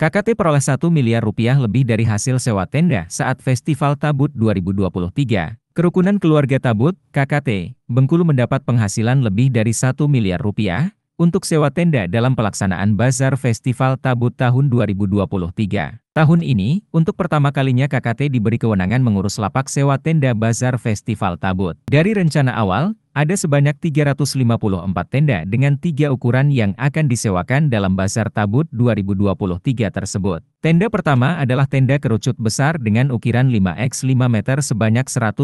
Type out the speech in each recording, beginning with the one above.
KKT peroleh 1 miliar rupiah lebih dari hasil sewa tenda saat Festival Tabut 2023. Kerukunan Keluarga Tabut, KKT, Bengkulu mendapat penghasilan lebih dari 1 miliar rupiah untuk sewa tenda dalam pelaksanaan Bazar Festival Tabut tahun 2023. Tahun ini, untuk pertama kalinya KKT diberi kewenangan mengurus lapak sewa tenda Bazar Festival Tabut. Dari rencana awal, ada sebanyak 354 tenda dengan tiga ukuran yang akan disewakan dalam Bazar Tabut 2023 tersebut. Tenda pertama adalah tenda kerucut besar dengan ukiran 5x5 meter sebanyak 174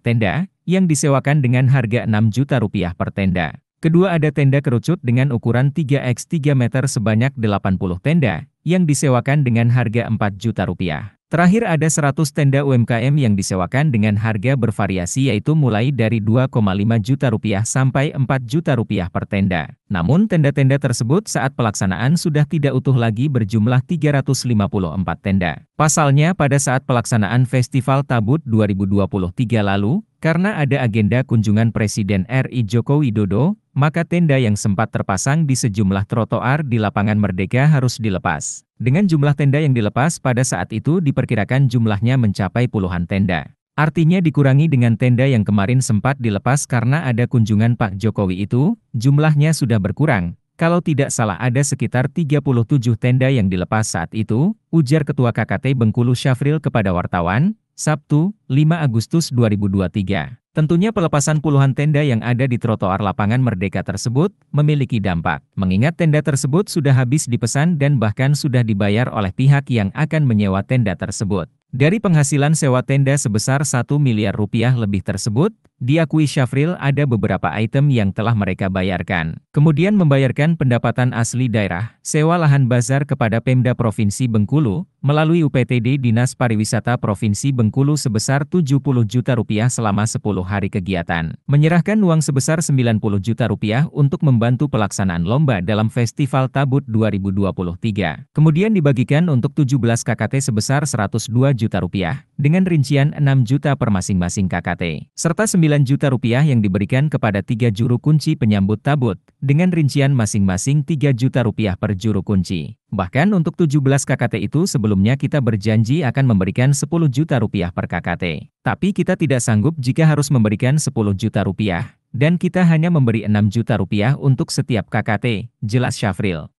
tenda, yang disewakan dengan harga 6 juta rupiah per tenda. Kedua ada tenda kerucut dengan ukuran 3x3 meter sebanyak 80 tenda, yang disewakan dengan harga 4 juta rupiah. Terakhir ada 100 tenda UMKM yang disewakan dengan harga bervariasi yaitu mulai dari 2,5 juta rupiah sampai 4 juta rupiah per tenda. Namun tenda-tenda tersebut saat pelaksanaan sudah tidak utuh lagi berjumlah 354 tenda. Pasalnya pada saat pelaksanaan Festival Tabut 2023 lalu, karena ada agenda kunjungan Presiden RI Joko Widodo, maka tenda yang sempat terpasang di sejumlah trotoar di lapangan Merdeka harus dilepas. Dengan jumlah tenda yang dilepas pada saat itu diperkirakan jumlahnya mencapai puluhan tenda. Artinya dikurangi dengan tenda yang kemarin sempat dilepas karena ada kunjungan Pak Jokowi itu, jumlahnya sudah berkurang. Kalau tidak salah ada sekitar 37 tenda yang dilepas saat itu, ujar Ketua KKT Bengkulu Syafril kepada wartawan, Sabtu, 5 Agustus 2023. Tentunya pelepasan puluhan tenda yang ada di trotoar lapangan Merdeka tersebut memiliki dampak, mengingat tenda tersebut sudah habis dipesan dan bahkan sudah dibayar oleh pihak yang akan menyewa tenda tersebut. Dari penghasilan sewa tenda sebesar 1 miliar rupiah lebih tersebut, diakui Syafril ada beberapa item yang telah mereka bayarkan. Kemudian membayarkan pendapatan asli daerah, sewa lahan bazar kepada Pemda Provinsi Bengkulu, melalui UPTD Dinas Pariwisata Provinsi Bengkulu sebesar 70 juta rupiah selama 10 hari kegiatan. Menyerahkan uang sebesar 90 juta rupiah untuk membantu pelaksanaan lomba dalam Festival Tabut 2023. Kemudian dibagikan untuk 17 KKT sebesar 102 juta rupiah, dengan rincian 6 juta per masing-masing KKT, serta 9 juta rupiah yang diberikan kepada tiga juru kunci penyambut tabut, dengan rincian masing-masing 3 juta rupiah per juru kunci. Bahkan untuk 17 KKT itu sebelumnya kita berjanji akan memberikan 10 juta rupiah per KKT. Tapi kita tidak sanggup jika harus memberikan 10 juta rupiah, dan kita hanya memberi 6 juta rupiah untuk setiap KKT, jelas Syafril.